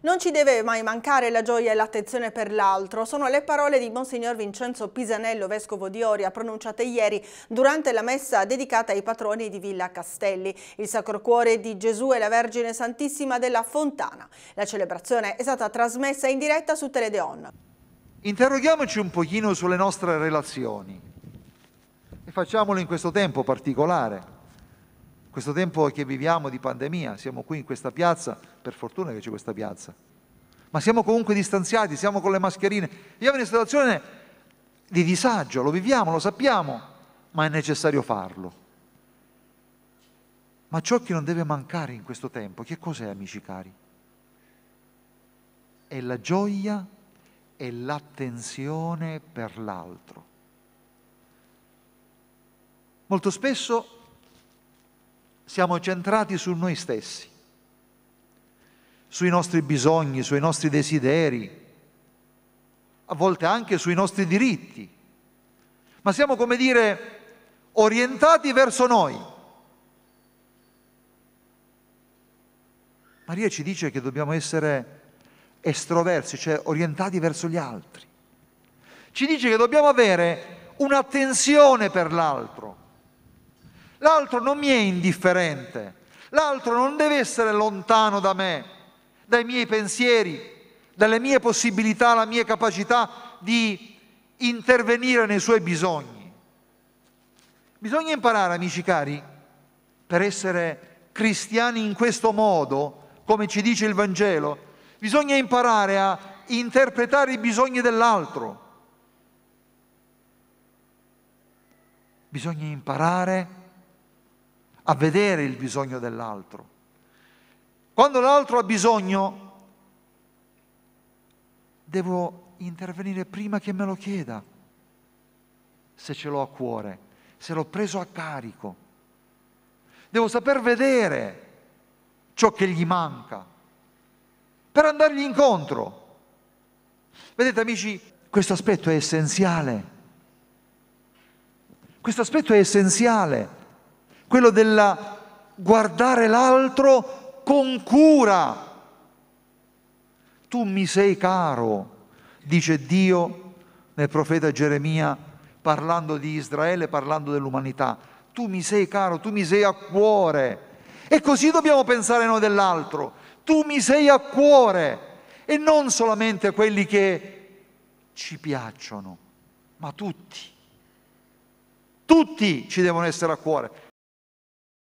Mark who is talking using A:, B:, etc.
A: Non ci deve mai mancare la gioia e l'attenzione per l'altro. Sono le parole di Monsignor Vincenzo Pisanello, vescovo di Oria, pronunciate ieri durante la messa dedicata ai patroni di Villa Castelli, il Sacro Cuore di Gesù e la Vergine Santissima della Fontana. La celebrazione è stata trasmessa in diretta su Teledeon.
B: Interroghiamoci un pochino sulle nostre relazioni e facciamolo in questo tempo particolare questo tempo che viviamo di pandemia, siamo qui in questa piazza, per fortuna che c'è questa piazza, ma siamo comunque distanziati, siamo con le mascherine. Viviamo in una situazione di disagio, lo viviamo, lo sappiamo, ma è necessario farlo. Ma ciò che non deve mancare in questo tempo, che cos'è amici cari? È la gioia e l'attenzione per l'altro. Molto spesso siamo centrati su noi stessi, sui nostri bisogni, sui nostri desideri, a volte anche sui nostri diritti, ma siamo come dire orientati verso noi. Maria ci dice che dobbiamo essere estroversi, cioè orientati verso gli altri. Ci dice che dobbiamo avere un'attenzione per l'altro, L'altro non mi è indifferente, l'altro non deve essere lontano da me, dai miei pensieri, dalle mie possibilità, la mia capacità di intervenire nei suoi bisogni. Bisogna imparare, amici cari, per essere cristiani in questo modo, come ci dice il Vangelo, bisogna imparare a interpretare i bisogni dell'altro. Bisogna imparare a a vedere il bisogno dell'altro. Quando l'altro ha bisogno, devo intervenire prima che me lo chieda, se ce l'ho a cuore, se l'ho preso a carico. Devo saper vedere ciò che gli manca per andargli incontro. Vedete amici, questo aspetto è essenziale. Questo aspetto è essenziale quello della guardare l'altro con cura. Tu mi sei caro, dice Dio nel profeta Geremia, parlando di Israele, parlando dell'umanità. Tu mi sei caro, tu mi sei a cuore. E così dobbiamo pensare noi dell'altro. Tu mi sei a cuore e non solamente quelli che ci piacciono, ma tutti. Tutti ci devono essere a cuore